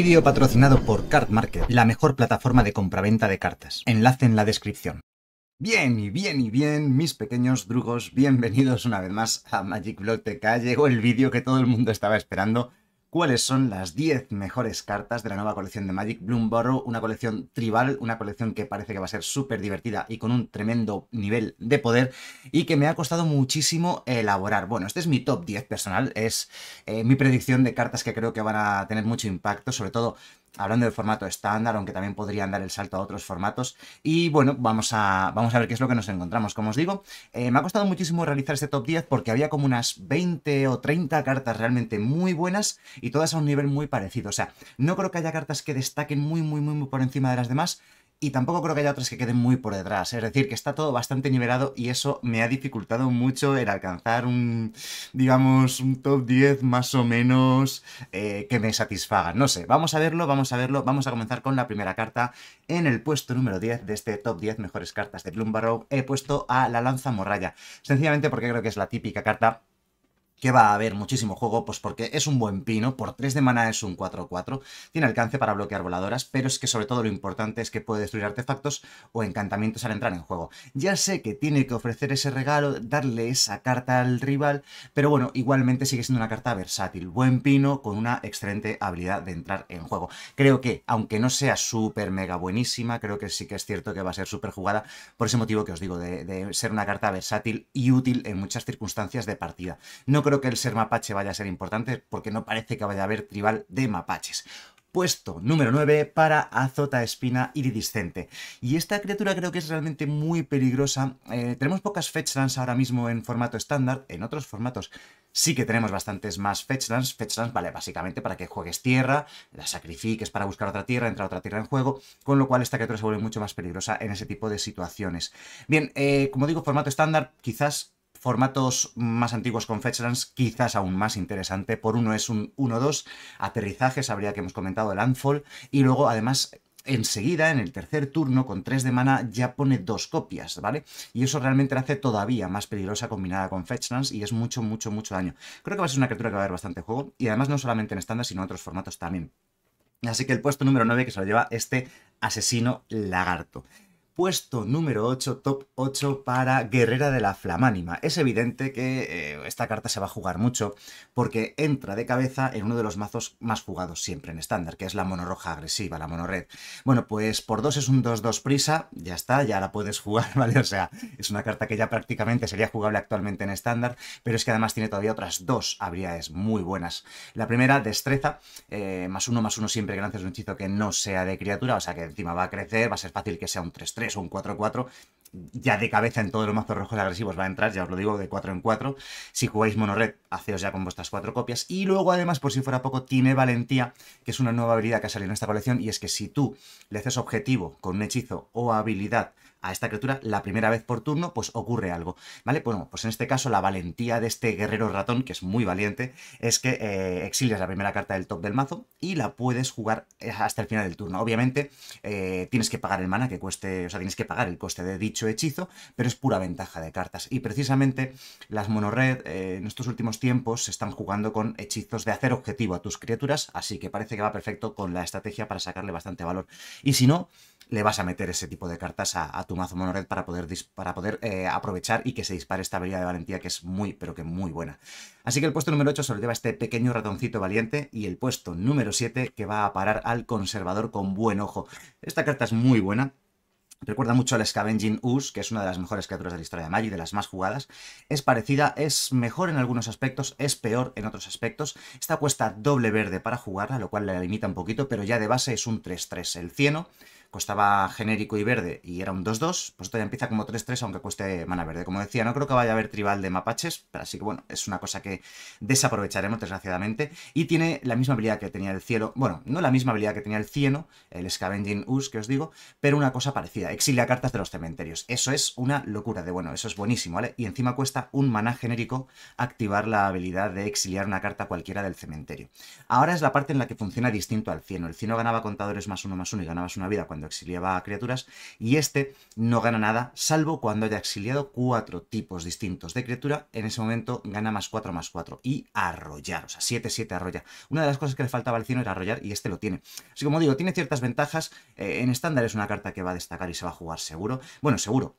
Vídeo patrocinado por Card Market, la mejor plataforma de compraventa de cartas. Enlace en la descripción. Bien, y bien, y bien, mis pequeños drugos, bienvenidos una vez más a Magic de Calle Llegó el vídeo que todo el mundo estaba esperando cuáles son las 10 mejores cartas de la nueva colección de Magic Bloom una colección tribal, una colección que parece que va a ser súper divertida y con un tremendo nivel de poder y que me ha costado muchísimo elaborar. Bueno, este es mi top 10 personal, es eh, mi predicción de cartas que creo que van a tener mucho impacto, sobre todo hablando de formato estándar, aunque también podrían dar el salto a otros formatos. Y bueno, vamos a, vamos a ver qué es lo que nos encontramos. Como os digo, eh, me ha costado muchísimo realizar este top 10 porque había como unas 20 o 30 cartas realmente muy buenas y todas a un nivel muy parecido. O sea, no creo que haya cartas que destaquen muy, muy, muy, muy por encima de las demás y tampoco creo que haya otras que queden muy por detrás. Es decir, que está todo bastante nivelado y eso me ha dificultado mucho el alcanzar un, digamos, un top 10 más o menos eh, que me satisfaga. No sé, vamos a verlo, vamos a verlo. Vamos a comenzar con la primera carta. En el puesto número 10 de este top 10 mejores cartas de Bloom Barrow he puesto a la lanza morralla. Sencillamente porque creo que es la típica carta que va a haber muchísimo juego, pues porque es un buen pino, por 3 de mana es un 4-4, tiene alcance para bloquear voladoras, pero es que sobre todo lo importante es que puede destruir artefactos o encantamientos al entrar en juego. Ya sé que tiene que ofrecer ese regalo, darle esa carta al rival, pero bueno, igualmente sigue siendo una carta versátil, buen pino con una excelente habilidad de entrar en juego. Creo que, aunque no sea súper mega buenísima, creo que sí que es cierto que va a ser súper jugada, por ese motivo que os digo, de, ser una carta versátil y útil en muchas circunstancias de partida. No creo que el ser mapache vaya a ser importante porque no parece que vaya a haber tribal de mapaches. Puesto número 9 para Azota Espina Iridiscente. Y esta criatura creo que es realmente muy peligrosa. Eh, tenemos pocas fetchlands ahora mismo en formato estándar. En otros formatos sí que tenemos bastantes más fetchlands. Fetchlands, vale, básicamente para que juegues tierra, la sacrifiques para buscar otra tierra, entrar otra tierra en juego, con lo cual esta criatura se vuelve mucho más peligrosa en ese tipo de situaciones. Bien, eh, como digo, formato estándar, quizás formatos más antiguos con Fetchlands, quizás aún más interesante. Por uno es un 1-2, Aterrizaje sabría que hemos comentado el Landfall, y luego además enseguida, en el tercer turno, con 3 de mana, ya pone dos copias, ¿vale? Y eso realmente la hace todavía más peligrosa combinada con Fetchlands y es mucho, mucho, mucho daño. Creo que va a ser una criatura que va a haber bastante juego y además no solamente en estándar, sino en otros formatos también. Así que el puesto número 9 que se lo lleva este asesino lagarto puesto número 8, top 8 para Guerrera de la Flamánima. Es evidente que eh, esta carta se va a jugar mucho porque entra de cabeza en uno de los mazos más jugados siempre en estándar, que es la monorroja agresiva, la Mono Red. Bueno, pues por 2 es un 2-2 prisa, ya está, ya la puedes jugar, ¿vale? O sea, es una carta que ya prácticamente sería jugable actualmente en estándar, pero es que además tiene todavía otras dos habilidades muy buenas. La primera, destreza, eh, más uno, más uno siempre que lances un hechizo que no sea de criatura, o sea que encima va a crecer, va a ser fácil que sea un 3-3 son o un 4-4, ya de cabeza en todos los mazos rojos agresivos va a entrar, ya os lo digo, de 4 en 4. Si jugáis monored, haceos ya con vuestras 4 copias. Y luego, además, por si fuera poco, tiene valentía, que es una nueva habilidad que ha salido en esta colección, y es que si tú le haces objetivo con un hechizo o habilidad a esta criatura la primera vez por turno, pues ocurre algo. ¿Vale? Bueno, pues en este caso la valentía de este guerrero ratón, que es muy valiente, es que eh, exilias la primera carta del top del mazo y la puedes jugar eh, hasta el final del turno. Obviamente eh, tienes que pagar el mana que cueste, o sea, tienes que pagar el coste de dicho hechizo, pero es pura ventaja de cartas. Y precisamente las monored en estos últimos tiempos se están jugando con hechizos de hacer objetivo a tus criaturas, así que parece que va perfecto con la estrategia para sacarle bastante valor. Y si no, le vas a meter ese tipo de cartas a, tu mazo monored para poder, para poder eh, aprovechar y que se dispare esta habilidad de valentía que es muy, pero que muy buena. Así que el puesto número 8 se lo lleva este pequeño ratoncito valiente y el puesto número 7 que va a parar al conservador con buen ojo. Esta carta es muy buena, Recuerda mucho al Scavenging use que es una de las mejores criaturas de la historia de Magic, de las más jugadas. Es parecida, es mejor en algunos aspectos, es peor en otros aspectos. Esta cuesta doble verde para jugarla, lo cual la limita un poquito, pero ya de base es un 3-3. El cieno costaba genérico y verde y era un 2-2, pues esto ya empieza como 3-3 aunque cueste mana verde. Como decía, no creo que vaya a haber tribal de mapaches, pero así que bueno, es una cosa que desaprovecharemos desgraciadamente. Y tiene la misma habilidad que tenía el cielo, bueno, no la misma habilidad que tenía el cieno, el Scavenging Us que os digo, pero una cosa parecida, exilia cartas de los cementerios. Eso es una locura de bueno, eso es buenísimo, ¿vale? Y encima cuesta un maná genérico activar la habilidad de exiliar una carta cualquiera del cementerio. Ahora es la parte en la que funciona distinto al cieno. El cieno ganaba contadores más uno más uno y ganabas una vida cuando exiliaba a criaturas, y este no gana nada, salvo cuando haya exiliado cuatro tipos distintos de criatura, en ese momento gana más cuatro, más cuatro y arrollar, o sea, 7, 7 arrolla. Una de las cosas que le faltaba al cieno era arrollar, y este lo tiene. Así como digo, tiene ciertas ventajas, eh, en estándar es una carta que va a destacar y se va a jugar seguro, bueno, seguro,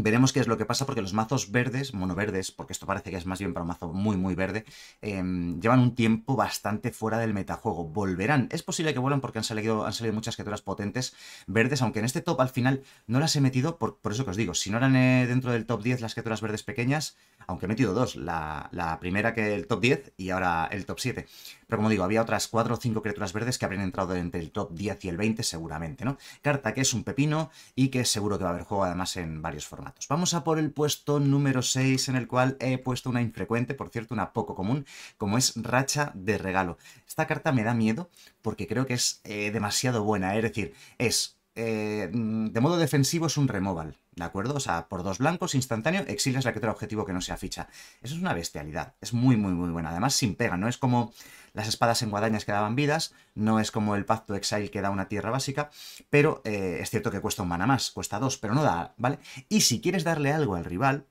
Veremos qué es lo que pasa porque los mazos verdes, mono-verdes, porque esto parece que es más bien para un mazo muy muy verde, em, llevan un tiempo bastante fuera del metajuego. Volverán, es posible que vuelvan porque han salido, han salido muchas criaturas potentes verdes, aunque en este top al final no las he metido, por, eso que os digo, si no eran eh, dentro del top 10 las criaturas verdes pequeñas, aunque he metido dos, la, la, primera que el top 10 y ahora el top 7. Pero como digo, había otras 4 o 5 criaturas verdes que habrían entrado entre el top 10 y el 20 seguramente, ¿no? Carta que es un pepino y que seguro que va a haber juego además en varios formatos. Vamos a por el puesto número 6 en el cual he puesto una infrecuente, por cierto, una poco común, como es racha de regalo. Esta carta me da miedo porque creo que es eh, demasiado buena, es decir, es eh, mm, de modo defensivo es un removal, ¿de acuerdo? O sea, por dos blancos, instantáneo, exilias la criatura objetivo que no sea ficha. Eso es una bestialidad, es muy, muy, muy buena. Además, sin pega, no es como las espadas en guadañas que daban vidas, no es como el pacto exile que da una tierra básica, pero eh, es cierto que cuesta un mana más, cuesta dos, pero no da, ¿vale? Y si quieres darle algo al rival,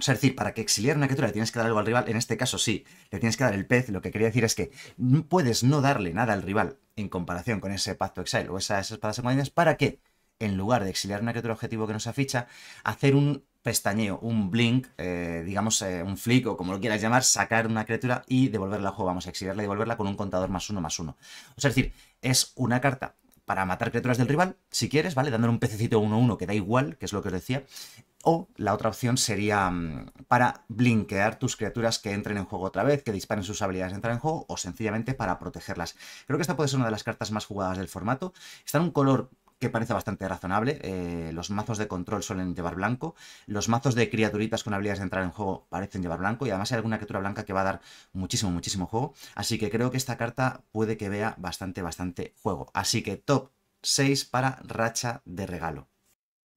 o sea, es decir, para que exiliar una criatura le tienes que dar algo al rival, en este caso sí, le tienes que dar el pez, lo que quería decir es que puedes no darle nada al rival en comparación con ese Pacto Exile o esas espadas secundarias. ¿para que, En lugar de exiliar una criatura objetivo que no nos aficha, hacer un pestañeo, un blink, eh, digamos eh, un flick o como lo quieras llamar, sacar una criatura y devolverla al juego. Vamos a exiliarla y devolverla con un contador más uno, más uno. O sea, es decir, es una carta para matar criaturas del rival, si quieres, ¿vale? Dándole un pececito 1-1, que da igual, que es lo que os decía. O la otra opción sería mm, para blinquear tus criaturas que entren en juego otra vez, que disparen sus habilidades de entrar en juego, o sencillamente para protegerlas. Creo que esta puede ser una de las cartas más jugadas del formato. Está en un color que parece bastante razonable. Eh, los mazos de control suelen llevar blanco. Los mazos de criaturitas con habilidades de entrar en juego parecen llevar blanco. Y además hay alguna criatura blanca que va a dar muchísimo, muchísimo juego. Así que creo que esta carta puede que vea bastante, bastante juego. Así que top 6 para racha de regalo.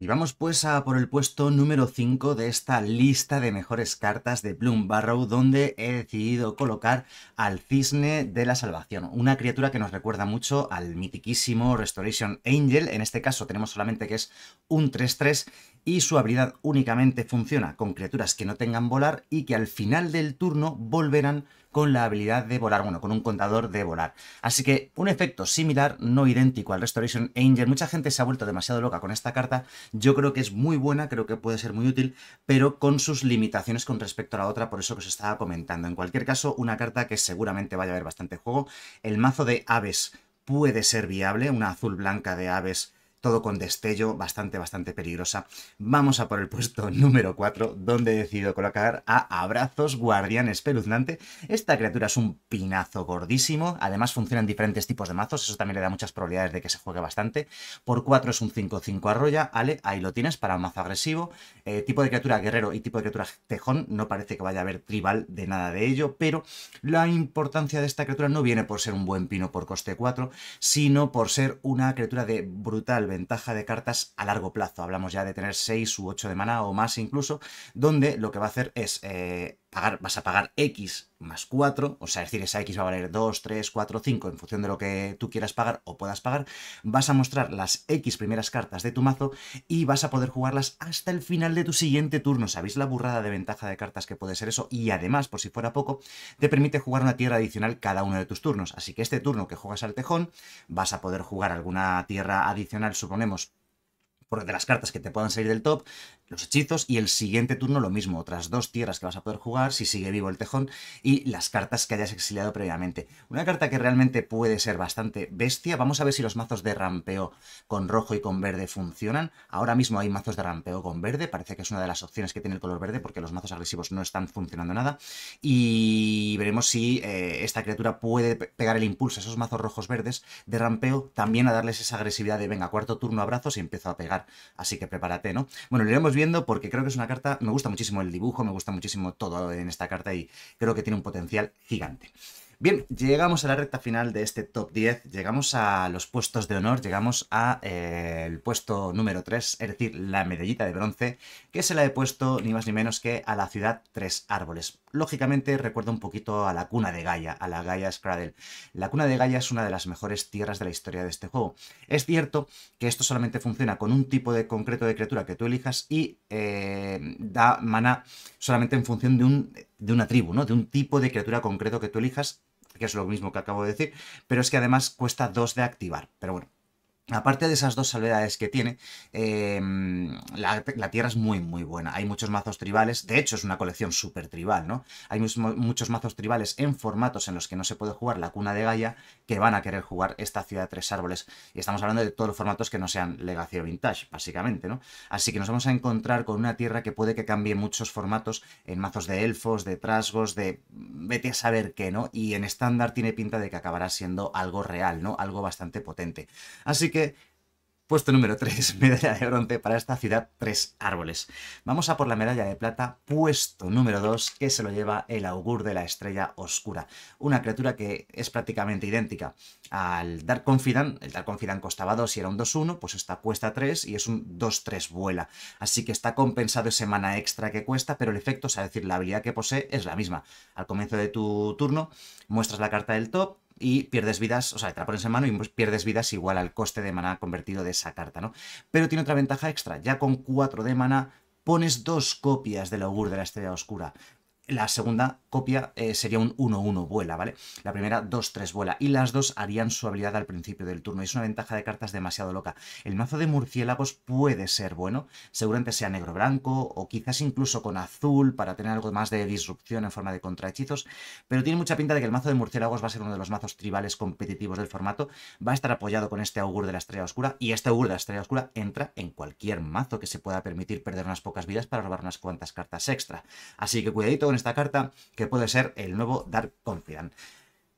Y vamos pues a por el puesto número 5 de esta lista de mejores cartas de Bloom Barrow, donde he decidido colocar al Cisne de la Salvación, una criatura que nos recuerda mucho al mitiquísimo Restoration Angel, en este caso tenemos solamente que es un 3-3 y su habilidad únicamente funciona con criaturas que no tengan volar y que al final del turno volverán con la habilidad de volar, bueno, con un contador de volar. Así que un efecto similar, no idéntico al Restoration Angel. Mucha gente se ha vuelto demasiado loca con esta carta. Yo creo que es muy buena, creo que puede ser muy útil, pero con sus limitaciones con respecto a la otra, por eso que os estaba comentando. En cualquier caso, una carta que seguramente vaya a haber bastante juego. El mazo de aves puede ser viable, una azul blanca de aves todo con destello, bastante, bastante peligrosa. Vamos a por el puesto número 4, donde he decidido colocar a Abrazos Guardián Espeluznante. Esta criatura es un pinazo gordísimo, además funcionan diferentes tipos de mazos, eso también le da muchas probabilidades de que se juegue bastante. Por 4 es un 5-5 arroya, Ale, ahí lo tienes para un mazo agresivo. Eh, tipo de criatura guerrero y tipo de criatura tejón, no parece que vaya a haber tribal de nada de ello, pero la importancia de esta criatura no viene por ser un buen pino por coste 4, sino por ser una criatura de brutal ventaja de cartas a largo plazo. Hablamos ya de tener 6 u 8 de mana o más incluso, donde lo que va a hacer es eh, vas a pagar X más 4, o sea, es decir, esa X va a valer 2, 3, 4, 5 en función de lo que tú quieras pagar o puedas pagar, vas a mostrar las X primeras cartas de tu mazo y vas a poder jugarlas hasta el final de tu siguiente turno. ¿Sabéis la burrada de ventaja de cartas que puede ser eso? Y además, por si fuera poco, te permite jugar una tierra adicional cada uno de tus turnos. Así que este turno que juegas al tejón, vas a poder jugar alguna tierra adicional, suponemos, de las cartas que te puedan salir del top, los hechizos y el siguiente turno lo mismo, otras dos tierras que vas a poder jugar si sigue vivo el tejón y las cartas que hayas exiliado previamente. Una carta que realmente puede ser bastante bestia, vamos a ver si los mazos de rampeo con rojo y con verde funcionan. Ahora mismo hay mazos de rampeo con verde, parece que es una de las opciones que tiene el color verde porque los mazos agresivos no están funcionando nada y veremos si eh, esta criatura puede pegar el impulso a esos mazos rojos verdes de rampeo, también a darles esa agresividad de venga, cuarto turno abrazos y empiezo a pegar, así que prepárate, ¿no? Bueno, lo iremos bien porque creo que es una carta, me gusta muchísimo el dibujo, me gusta muchísimo todo en esta carta y creo que tiene un potencial gigante. Bien, llegamos a la recta final de este top 10, llegamos a los puestos de honor, llegamos al eh, el puesto número 3, es decir, la medallita de bronce, que se la he puesto ni más ni menos que a la ciudad Tres Árboles lógicamente recuerda un poquito a la cuna de Gaia, a la Gaia Scradle. La cuna de Gaia es una de las mejores tierras de la historia de este juego. Es cierto que esto solamente funciona con un tipo de concreto de criatura que tú elijas y eh, da mana solamente en función de, un, de una tribu, ¿no? De un tipo de criatura concreto que tú elijas, que es lo mismo que acabo de decir, pero es que además cuesta dos de activar. Pero bueno, Aparte de esas dos salvedades que tiene, em, la, tierra es muy, muy buena. Hay muchos mazos tribales, de hecho es una colección súper tribal, ¿no? Hay muchos mazos tribales en formatos en los que no se puede jugar la cuna de Gaia que van a querer jugar esta ciudad de tres árboles. Y estamos hablando de todos los formatos que no sean Legacy o Vintage, básicamente, ¿no? Así que nos vamos a encontrar con una tierra que puede que cambie muchos formatos en mazos de elfos, de trasgos, de vete a saber qué, ¿no? Y en estándar tiene pinta de que acabará siendo algo real, ¿no? Algo bastante potente. Así que Puesto número 3, medalla de bronce para esta ciudad, tres árboles. Vamos a por la medalla de plata, puesto número 2, que se lo lleva el augur de la estrella oscura. Una criatura que es prácticamente idéntica al Dark Confidant. El Dark Confidant costaba 2 y era un 2-1, pues esta cuesta 3 y es un 2-3 vuela. Así que está compensado ese mana extra que cuesta, pero el efecto, es decir, la habilidad que posee es la misma. Al comienzo de tu turno, muestras la carta del top, y pierdes vidas, o sea, te la pones en mano y pierdes vidas igual al coste de maná convertido de esa carta, ¿no? Pero tiene otra ventaja extra, ya con 4 de maná pones dos copias del augur de la estrella oscura, la segunda copia eh, sería un 1-1 vuela, ¿vale? La primera 2-3 vuela y las dos harían su habilidad al principio del turno. Y es una ventaja de cartas demasiado loca. El mazo de murciélagos puede ser bueno, seguramente sea negro-blanco o quizás incluso con azul para tener algo más de disrupción en forma de contrahechizos, pero tiene mucha pinta de que el mazo de murciélagos va a ser uno de los mazos tribales competitivos del formato. Va a estar apoyado con este augur de la estrella oscura y este augur de la estrella oscura entra en cualquier mazo que se pueda permitir perder unas pocas vidas para robar unas cuantas cartas extra. Así que cuidadito con esta carta que puede ser el nuevo Dark Confidant.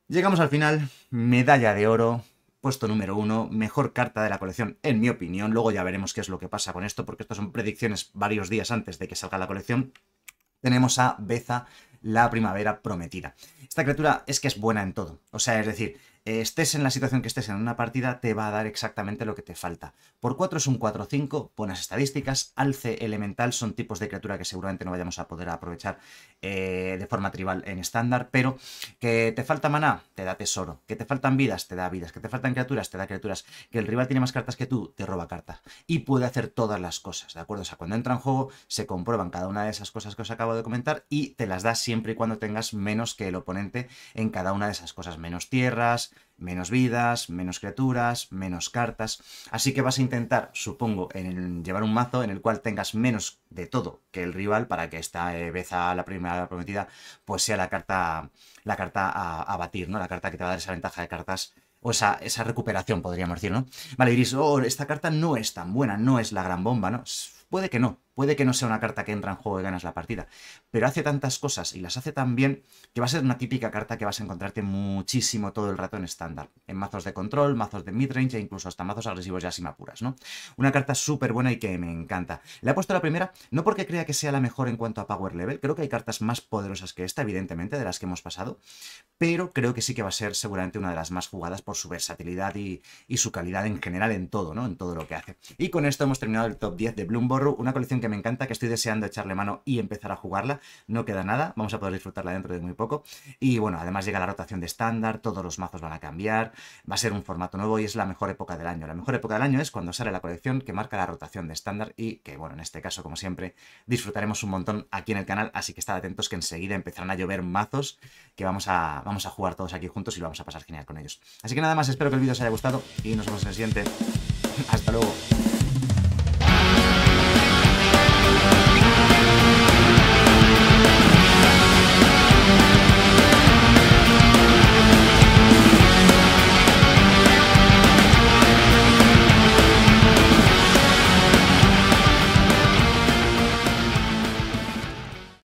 Llegamos al final, medalla de oro, puesto número uno, mejor carta de la colección, en mi opinión. Luego ya veremos qué es lo que pasa con esto, porque estas son predicciones varios días antes de que salga la colección. Tenemos a Beza, la primavera prometida. Esta criatura es que es buena en todo. O sea, es decir, eh, estés en la situación que estés en una partida, te va a dar exactamente lo que te falta. Por 4 es un 4-5, buenas estadísticas, alce elemental, son tipos de criatura que seguramente no vayamos a poder aprovechar eh, de forma tribal en estándar, pero que te falta maná, te da tesoro, que te faltan vidas, te da vidas, que te faltan criaturas, te da criaturas, que el rival tiene más cartas que tú, te roba cartas, y puede hacer todas las cosas, ¿de acuerdo? O sea, cuando entra en juego, se comprueban cada una de esas cosas que os acabo de comentar y te las da siempre y cuando tengas menos que el oponente en cada una de esas cosas, menos tierras, menos vidas, menos criaturas, menos cartas. Así que vas a intentar, supongo, en llevar un mazo en el cual tengas menos de todo que el rival para que esta eh, vez a la primera prometida pues sea la carta la carta a, batir, ¿no? La carta que te va a dar esa ventaja de cartas o esa, esa recuperación, podríamos decir, ¿no? Vale, Iris, oh, esta carta no es tan buena, no es la gran bomba, ¿no? Puede que no, Puede que no sea una carta que entra en juego y ganas la partida, pero hace tantas cosas y las hace tan bien que va a ser una típica carta que vas a encontrarte muchísimo todo el rato en estándar. En mazos de control, mazos de midrange e incluso hasta mazos agresivos ya sin apuras, ¿no? Una carta súper buena y que me encanta. Le he puesto la primera, no porque crea que sea la mejor en cuanto a power level, creo que hay cartas más poderosas que esta, evidentemente, de las que hemos pasado, pero creo que sí que va a ser seguramente una de las más jugadas por su versatilidad y, su calidad en general en todo, ¿no? En todo lo que hace. Y con esto hemos terminado el top 10 de Bloomborough, una colección que me encanta, que estoy deseando echarle mano y empezar a jugarla. No queda nada, vamos a poder disfrutarla dentro de muy poco. Y bueno, además llega la rotación de estándar, todos los mazos van a cambiar, va a ser un formato nuevo y es la mejor época del año. La mejor época del año es cuando sale la colección que marca la rotación de estándar y que, bueno, en este caso, como siempre, disfrutaremos un montón aquí en el canal, así que estad atentos que enseguida empezarán a llover mazos que vamos a, vamos a jugar todos aquí juntos y lo vamos a pasar genial con ellos. Así que nada más, espero que el vídeo os haya gustado y nos vemos en el siguiente. Hasta luego.